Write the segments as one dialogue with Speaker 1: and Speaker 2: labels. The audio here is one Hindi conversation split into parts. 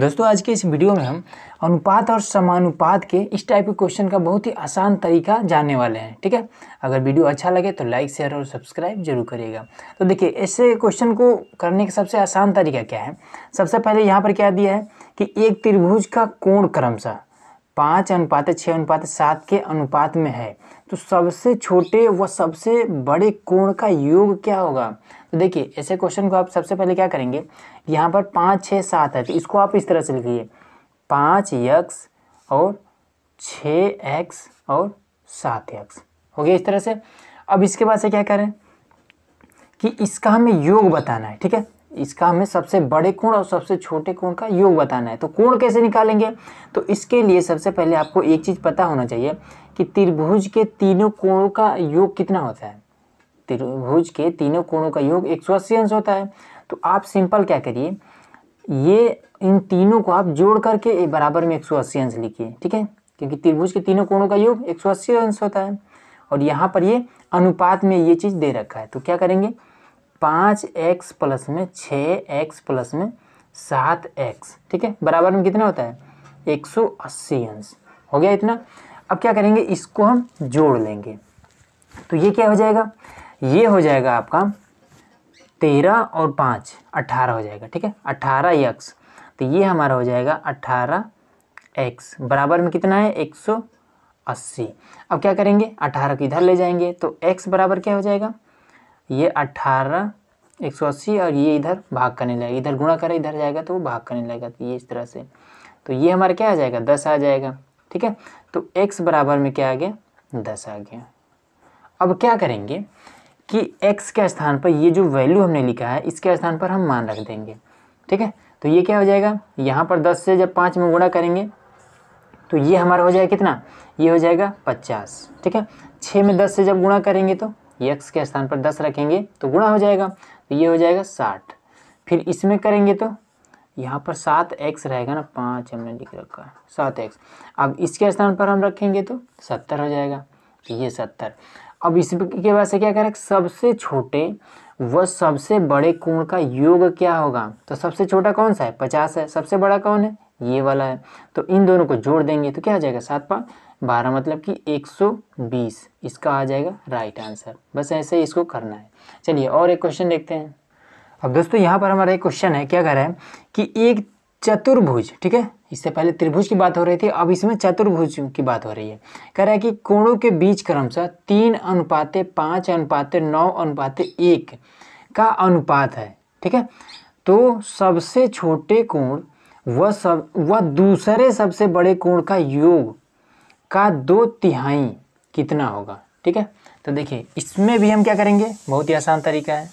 Speaker 1: दोस्तों आज के इस वीडियो में हम अनुपात और समानुपात के इस टाइप के क्वेश्चन का बहुत ही आसान तरीका जानने वाले हैं ठीक है अगर वीडियो अच्छा लगे तो लाइक शेयर और सब्सक्राइब जरूर करिएगा तो देखिए ऐसे क्वेश्चन को करने का सबसे आसान तरीका क्या है सबसे पहले यहाँ पर क्या दिया है कि एक त्रिभुज का कोण क्रमशः पाँच अनुपात छः अनुपात सात के अनुपात में है तो सबसे छोटे व सबसे बड़े कोण का योग क्या होगा तो देखिए ऐसे क्वेश्चन को आप सबसे पहले क्या करेंगे यहाँ पर पाँच छः सात है तो इसको आप इस तरह से लिखिए पाँच यक्स और छः एक्स और सात एक्स हो गया इस तरह से अब इसके बाद से क्या करें कि इसका हमें योग बताना है ठीक है इसका हमें सबसे बड़े कोण और सबसे छोटे कोण का योग बताना है तो कोण कैसे निकालेंगे तो इसके लिए सबसे पहले आपको एक चीज़ पता होना चाहिए कि त्रिभुज के तीनों कोणों का योग कितना होता है त्रिभुज के तीनों कोणों का योग एक अंश होता है तो आप सिंपल क्या करिए ये इन तीनों को आप जोड़ करके बराबर में एक अंश लिखिए ठीक है क्योंकि त्रिभुज के तीनों कोणों का योग एक अंश होता है और यहाँ पर ये अनुपात में ये चीज़ दे रखा है तो क्या करेंगे पाँच एक्स प्लस में छः एक्स प्लस में सात एक्स ठीक है बराबर में कितना होता है एक सौ अस्सी अंश हो गया इतना अब क्या करेंगे इसको हम जोड़ लेंगे तो ये क्या हो जाएगा ये हो जाएगा आपका तेरह और पाँच अट्ठारह हो जाएगा ठीक है अट्ठारह एक्स तो ये हमारा हो जाएगा अट्ठारह एक्स बराबर में कितना है एक सौ अस्सी अब क्या करेंगे अठारह को इधर ले जाएंगे तो एक्स बराबर क्या हो जाएगा ये अट्ठारह एक सौ अस्सी और ये इधर भाग करने लगेगा इधर गुणा करें इधर जाएगा तो वो भाग करने लगेगा तो ये इस तरह से तो ये हमारा क्या आ जाएगा दस आ जाएगा ठीक है तो एक्स बराबर में क्या आ गया दस आ गया अब क्या करेंगे कि एक्स के स्थान पर ये जो वैल्यू हमने लिखा है इसके स्थान पर हम मान रख देंगे ठीक है तो ये क्या हो जाएगा यहाँ पर दस से जब पाँच में गुणा करेंगे तो ये हमारा हो जाएगा कितना ये हो जाएगा पचास ठीक है छः में दस से जब गुणा करेंगे तो यक्स के स्थान पर दस रखेंगे तो गुणा हो जाएगा तो ये हो जाएगा साठ फिर इसमें करेंगे तो यहाँ पर सात एक्स रहेगा ना पाँच हमने लिख रखा है सात एक्स अब इसके स्थान पर हम रखेंगे तो सत्तर हो जाएगा तो ये सत्तर अब इसके बाद से क्या करें सबसे छोटे व सबसे बड़े कोण का योग क्या होगा तो सबसे छोटा कौन सा है पचास है सबसे बड़ा कौन है ये वाला है तो इन दोनों को जोड़ देंगे तो क्या आ जाएगा सात पाँच बारह मतलब कि एक सौ बीस इसका आ जाएगा राइट आंसर बस ऐसे ही इसको करना है चलिए और एक क्वेश्चन देखते हैं अब दोस्तों यहाँ पर हमारा एक क्वेश्चन है क्या कह रहा है कि एक चतुर्भुज ठीक है इससे पहले त्रिभुज की बात हो रही थी अब इसमें चतुर्भुज की बात हो रही है कह रहा है कि कोणों के बीच क्रमशः तीन अनुपातें पाँच अनुपातें नौ अनुपातें एक का अनुपात है ठीक है तो सबसे छोटे कोण वह सब वह दूसरे सबसे बड़े कोण का योग का दो तिहाई कितना होगा ठीक है तो देखिए इसमें भी हम क्या करेंगे बहुत ही आसान तरीका है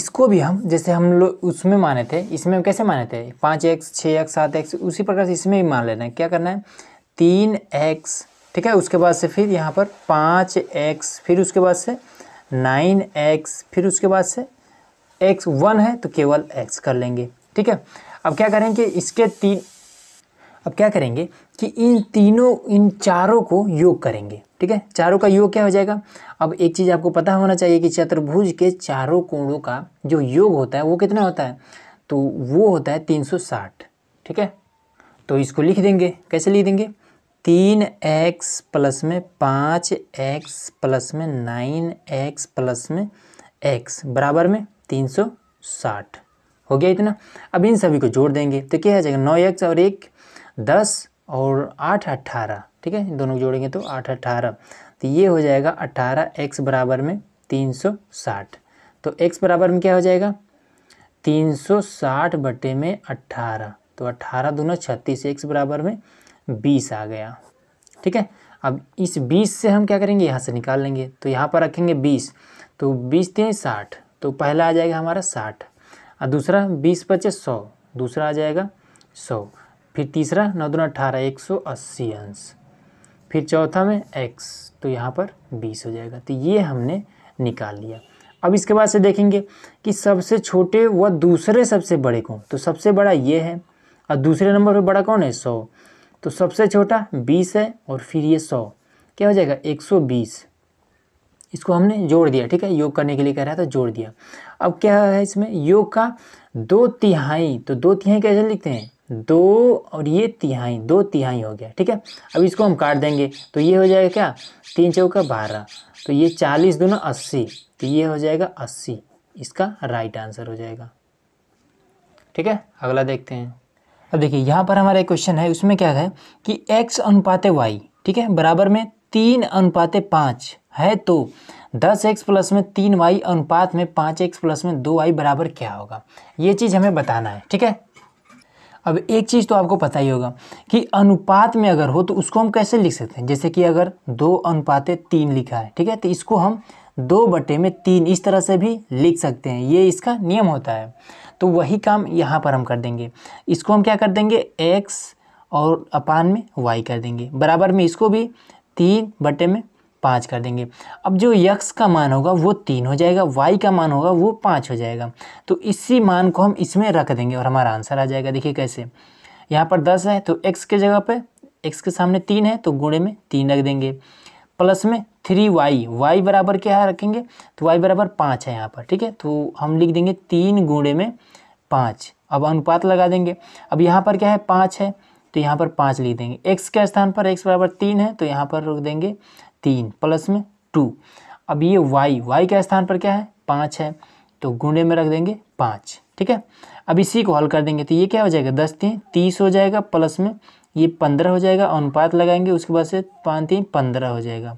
Speaker 1: इसको भी हम जैसे हम लोग उसमें माने थे इसमें हम कैसे माने थे पाँच एक्स छः एक्स सात एक्स उसी प्रकार से इसमें भी मान लेना है क्या करना है तीन एक्स ठीक है उसके बाद से फिर यहाँ पर पाँच एक्स फिर उसके बाद से नाइन एक्स फिर उसके बाद से एक्स वन है तो केवल एक्स कर लेंगे ठीक है अब क्या करेंगे इसके तीन अब क्या करेंगे कि इन तीनों इन चारों को योग करेंगे ठीक है चारों का योग क्या हो जाएगा अब एक चीज़ आपको पता होना चाहिए कि चतुर्भुज के चारों कोणों का जो योग होता है वो कितना होता है तो वो होता है 360 ठीक है तो इसको लिख देंगे कैसे लिख देंगे तीन एक्स प्लस में पाँच एक्स प्लस में नाइन एक्स प्लस में एक्स बराबर में तीन सौ साठ हो गया इतना अब इन सभी को जोड़ देंगे तो क्या आ जाएगा नौ एक्स और एक दस और आठ अट्ठारह ठीक है इन दोनों को जोड़ेंगे तो आठ अट्ठारह तो ये हो जाएगा अट्ठारह एक्स बराबर में तीन सौ साठ तो एक्स बराबर में क्या हो जाएगा तीन सौ साठ बटे में अट्ठारह तो अट्ठारह दोनों छत्तीस एक्स बराबर में बीस आ गया ठीक है अब इस बीस से हम क्या करेंगे यहाँ से निकाल लेंगे तो यहाँ पर रखेंगे बीस तो बीस तीन साठ तो पहला आ जाएगा हमारा साठ और दूसरा बीस पच्चीस सौ दूसरा आ जाएगा सौ फिर तीसरा नौ दूना अठारह एक सौ अस्सी अंश फिर चौथा में x तो यहाँ पर बीस हो जाएगा तो ये हमने निकाल लिया अब इसके बाद से देखेंगे कि सबसे छोटे व दूसरे सबसे बड़े कौन तो सबसे बड़ा ये है और दूसरे नंबर पे बड़ा कौन है सौ तो सबसे छोटा बीस है और फिर ये सौ क्या हो जाएगा एक सौ बीस इसको हमने जोड़ दिया ठीक है योग करने के लिए कह रहा था जोड़ दिया अब क्या है इसमें योग का दो तिहाई तो दो तिहाई कैसे लिखते हैं दो और ये तिहाई दो तिहाई हो गया ठीक है अब इसको हम काट देंगे तो ये हो जाएगा क्या तीन चौका बारह तो ये चालीस दोनों अस्सी तो ये हो जाएगा अस्सी इसका राइट आंसर हो जाएगा ठीक है अगला देखते हैं अब देखिए यहाँ पर हमारा एक क्वेश्चन है उसमें क्या है कि एक्स अनुपात वाई ठीक है बराबर में तीन अनुपात पाँच है तो दस एक्स प्लस में तीन वाई अनुपात में पाँच एक्स प्लस में दो वाई बराबर क्या होगा ये चीज़ हमें बताना है ठीक है अब एक चीज़ तो आपको पता ही होगा कि अनुपात में अगर हो तो उसको हम कैसे लिख सकते हैं जैसे कि अगर दो अनुपात तीन लिखा है ठीक है तो इसको हम दो बटे में तीन इस तरह से भी लिख सकते हैं ये इसका नियम होता है तो वही काम यहाँ पर हम कर देंगे इसको हम क्या कर देंगे एक्स और अपान में वाई कर देंगे बराबर में इसको भी तीन बटे में पाँच कर देंगे अब जो यक्स का मान होगा वो तीन हो जाएगा वाई का मान होगा वो पाँच हो जाएगा तो इसी मान को हम इसमें रख देंगे और हमारा आंसर आ जाएगा देखिए कैसे यहाँ पर दस है तो एक्स के जगह पर एक्स के सामने तीन है तो गुणे में तीन रख देंगे प्लस में थ्री वाई वाई बराबर क्या है रखेंगे तो वाई बराबर पाँच है यहाँ पर ठीक है तो हम लिख देंगे तीन गुणे में पाँच अब अनुपात लगा देंगे अब यहाँ पर क्या है पाँच है तो यहाँ पर पाँच लिख देंगे एक्स के स्थान पर एक्स बराबर तीन है तो यहाँ पर रख देंगे तीन प्लस में टू अब ये वाई वाई के स्थान पर क्या है पाँच है तो गुंडे में रख देंगे पाँच ठीक है अब इसी को हल कर देंगे तो ये क्या हो जाएगा दस तीन तीस हो जाएगा प्लस में ये पंद्रह हो जाएगा अनुपात लगाएंगे उसके बाद से पाँच तीन पंद्रह हो जाएगा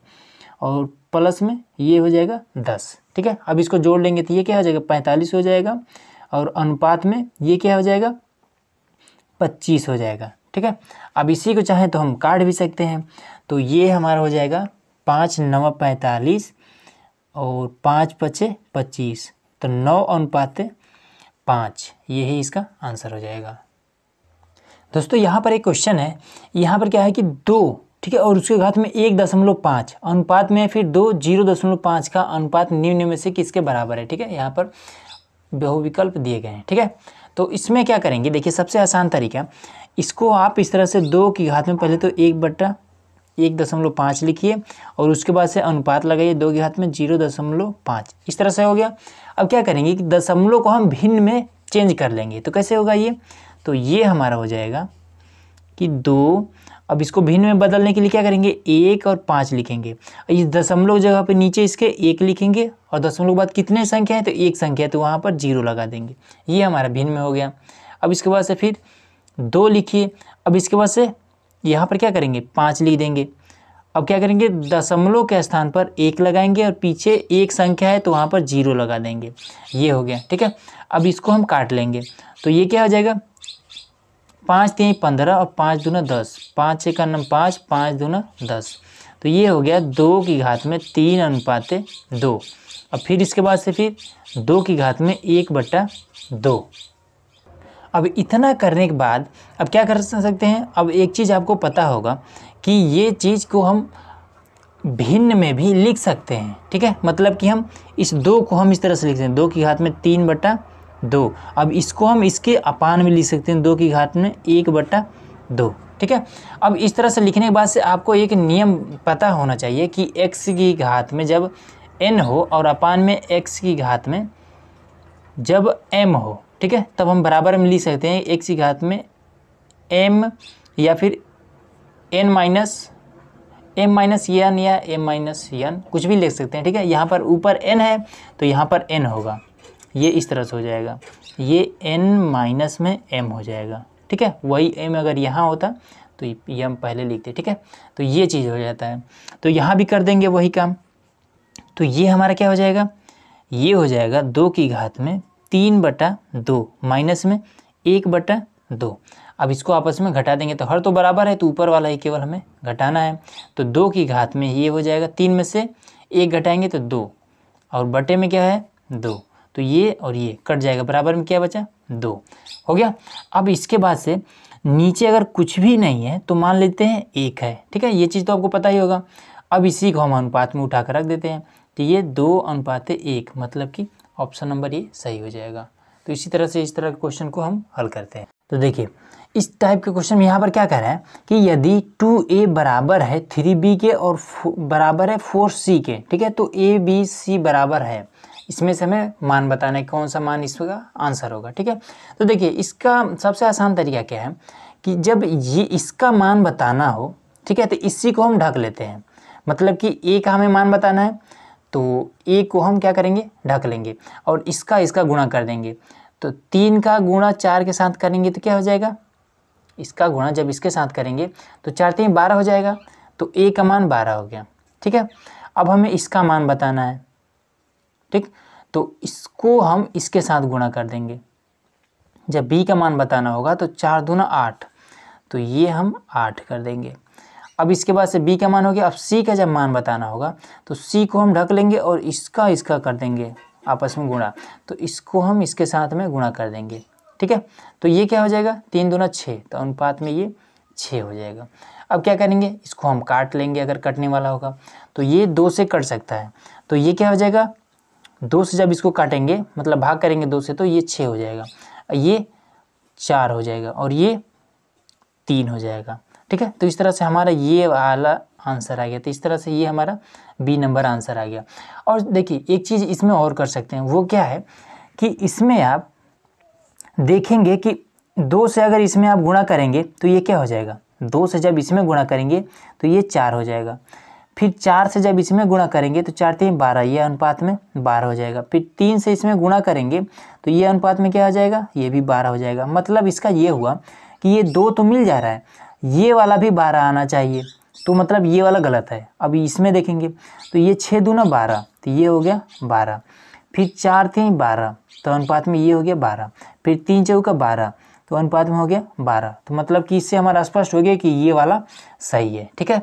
Speaker 1: और प्लस में ये हो जाएगा दस ठीक है अब इसको जोड़ लेंगे तो ये क्या हो जाएगा पैंतालीस हो जाएगा और अनुपात में ये क्या हो जाएगा पच्चीस हो जाएगा ठीक है अब इसी को चाहें तो हम काट भी सकते हैं तो ये हमारा हो जाएगा पाँच नव पैंतालीस और पाँच पचे पच्चीस तो नौ अनुपात पाँच यही इसका आंसर हो जाएगा दोस्तों यहाँ पर एक क्वेश्चन है यहाँ पर क्या है कि दो ठीक है और उसके घात में एक दशमलव पाँच अनुपात में फिर दो जीरो दशमलव पाँच का अनुपात निम्न में से किसके बराबर है ठीक है यहाँ पर बहुविकल्प दिए गए हैं ठीक है तो इसमें क्या करेंगे देखिए सबसे आसान तरीका इसको आप इस तरह से दो की घात में पहले तो एक बट्टा एक दशमलव पाँच लिखिए और उसके बाद से अनुपात लगाइए दो के हाथ में जीरो दशमलव पाँच इस तरह से हो गया अब क्या करेंगे कि दशमलव को हम भिन्न में चेंज कर लेंगे तो कैसे होगा ये तो ये हमारा हो जाएगा कि दो अब इसको भिन्न में बदलने के लिए क्या करेंगे एक और पाँच लिखेंगे इस दशमलव जगह पर नीचे इसके एक लिखेंगे और दशमलव के बाद कितने संख्या है तो एक संख्या है तो वहाँ पर जीरो लगा देंगे ये हमारा भिन्न में हो गया अब इसके बाद से फिर दो लिखिए अब इसके बाद से यहाँ पर क्या करेंगे पाँच लिख देंगे अब क्या करेंगे दशमलव के स्थान पर एक लगाएंगे और पीछे एक संख्या है तो वहाँ पर जीरो लगा देंगे ये हो गया ठीक है अब इसको हम काट लेंगे तो ये क्या हो जाएगा पाँच तीन पंद्रह और पाँच दूना दस पाँच छः का नम पाँच पाँच दूना दस तो ये हो गया दो की घात में तीन अनुपात दो और फिर इसके बाद से फिर दो की घात में एक बट्टा दो अब इतना करने के बाद अब क्या कर सकते हैं अब एक चीज़ आपको पता होगा कि ये चीज़ को हम भिन्न में भी लिख सकते हैं ठीक है मतलब कि हम इस दो को हम इस तरह से लिख सकते हैं दो की घात में तीन बटा दो अब इसको हम इसके अपान में लिख सकते हैं दो की घात में एक बटा दो ठीक है अब इस तरह से लिखने के बाद से आपको एक नियम पता होना चाहिए कि एक्स की घात में जब एन हो और अपान में एक्स की घात में जब एम हो ठीक है तब हम बराबर में लिख सकते हैं एक सी घात में एम या फिर N minus M minus N या एम माइनस एन कुछ भी लिख सकते हैं ठीक है यहाँ पर ऊपर एन है तो यहाँ पर एन होगा ये इस तरह से हो जाएगा ये एन माइनस में एम हो जाएगा ठीक है वही एम अगर यहाँ होता तो ये हम पहले लिखते ठीक है तो ये चीज़ हो जाता है तो यहाँ भी कर देंगे वही काम तो ये हमारा क्या हो जाएगा ये हो जाएगा दो की घात में तीन बटा दो माइनस में एक बटा दो अब इसको आपस में घटा देंगे तो हर तो बराबर है तो ऊपर वाला ही केवल हमें घटाना है तो दो की घात में ये हो जाएगा तीन में से एक घटाएंगे तो दो और बटे में क्या है दो तो ये और ये कट जाएगा बराबर में क्या बचा दो हो गया अब इसके बाद से नीचे अगर कुछ भी नहीं है तो मान लेते हैं एक है ठीक है ये चीज़ तो आपको पता ही होगा अब इसी को हम अनुपात में उठा कर रख देते हैं तो ये दो अनुपात एक मतलब कि ऑप्शन नंबर ये सही हो जाएगा तो इसी तरह से इस तरह के क्वेश्चन को हम हल करते हैं तो देखिए इस टाइप के क्वेश्चन में यहाँ पर क्या कह रहा है कि यदि टू ए बराबर है थ्री बी के और बराबर है फोर सी के ठीक है तो ए बी सी बराबर है इसमें से हमें मान बताना है कौन सा मान इसका आंसर होगा ठीक है तो देखिए इसका सबसे आसान तरीका क्या है कि जब ये इसका मान बताना हो ठीक है तो इसी को हम ढक लेते हैं मतलब कि ए का हमें मान बताना है तो ए को हम क्या करेंगे ढक लेंगे और इसका इसका गुणा कर देंगे तो तीन का गुणा चार के साथ करेंगे तो क्या हो जाएगा इसका गुणा जब इसके साथ करेंगे तो चार तीन बारह हो जाएगा तो ए का मान बारह हो गया ठीक है अब हमें इसका मान बताना है ठीक तो इसको हम इसके साथ गुणा कर देंगे जब बी का मान बताना होगा तो चार दूना आठ तो ये हम आठ कर देंगे अब इसके बाद से बी का मान हो गया अब सी का जब मान बताना होगा तो सी को हम ढक लेंगे और इसका इसका कर देंगे आपस में गुणा तो इसको हम इसके साथ में गुणा कर देंगे ठीक है तो ये क्या हो जाएगा तीन दोनों छः तो अनुपात में ये छः हो जाएगा अब क्या करेंगे इसको हम काट लेंगे अगर कटने वाला होगा तो ये दो से कट सकता है तो ये क्या हो जाएगा दो से जब इसको काटेंगे मतलब भाग करेंगे दो से तो ये छः हो जाएगा ये चार हो जाएगा और ये तीन हो जाएगा ठीक है तो इस तरह से हमारा ये वाला आंसर आ गया तो इस तरह से ये हमारा बी नंबर आंसर आ गया और देखिए एक चीज़ इसमें और कर सकते हैं वो क्या है कि इसमें आप देखेंगे कि दो से अगर इसमें आप गुणा करेंगे तो ये क्या हो जाएगा दो से जब इसमें गुणा करेंगे तो ये चार हो जाएगा फिर चार से जब इसमें गुणा करेंगे तो चार तीन बारह ये अनुपात में बारह हो जाएगा फिर तीन से इसमें गुणा करेंगे तो ये अनुपात में क्या हो जाएगा ये भी बारह हो जाएगा मतलब इसका ये हुआ कि ये दो तो मिल जा रहा है ये वाला भी बारह आना चाहिए तो मतलब ये वाला गलत है अब इसमें देखेंगे तो ये छः दो ना बारह तो ये हो गया बारह फिर चार थे बारह तो अनुपात में ये हो गया बारह फिर तीन चौका बारह तो अनुपात में हो गया बारह तो मतलब कि इससे हमारा स्पष्ट हो गया कि ये वाला सही है ठीक है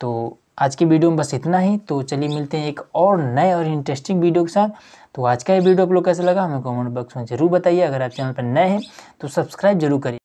Speaker 1: तो आज की वीडियो में बस इतना ही तो चलिए मिलते हैं एक और नए और इंटरेस्टिंग वीडियो के साथ तो आज का ये वीडियो आप लोग कैसा लगा हमें कमेंट बॉक्स में जरूर बताइए अगर आप चैनल पर नए हैं तो सब्सक्राइब जरूर करिए